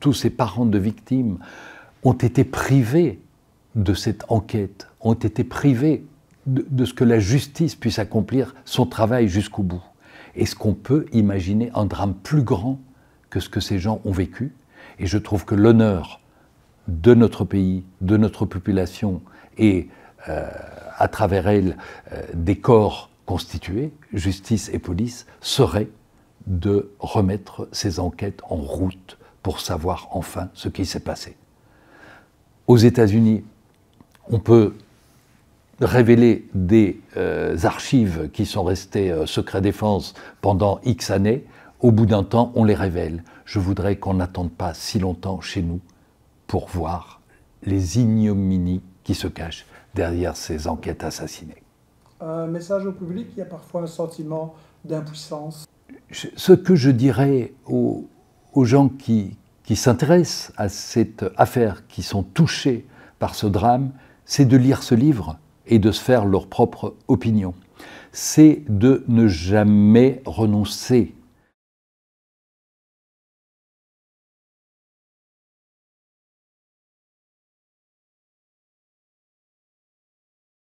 tous ces parents de victimes ont été privés de cette enquête, ont été privés de, ce que la justice puisse accomplir son travail jusqu'au bout. Est-ce qu'on peut imaginer un drame plus grand que ce que ces gens ont vécu Et je trouve que l'honneur de notre pays, de notre population et euh, à travers elle euh, des corps constitués, justice et police, serait de remettre ces enquêtes en route pour savoir enfin ce qui s'est passé. Aux États-Unis, on peut révéler des euh, archives qui sont restées euh, secret défense pendant X années. Au bout d'un temps, on les révèle. Je voudrais qu'on n'attende pas si longtemps chez nous pour voir les ignominies qui se cachent derrière ces enquêtes assassinées. Un message au public, il y a parfois un sentiment d'impuissance. Ce que je dirais aux, aux gens qui, s'intéressent à cette affaire, qui sont touchés par ce drame, c'est de lire ce livre et de se faire leur propre opinion. C'est de ne jamais renoncer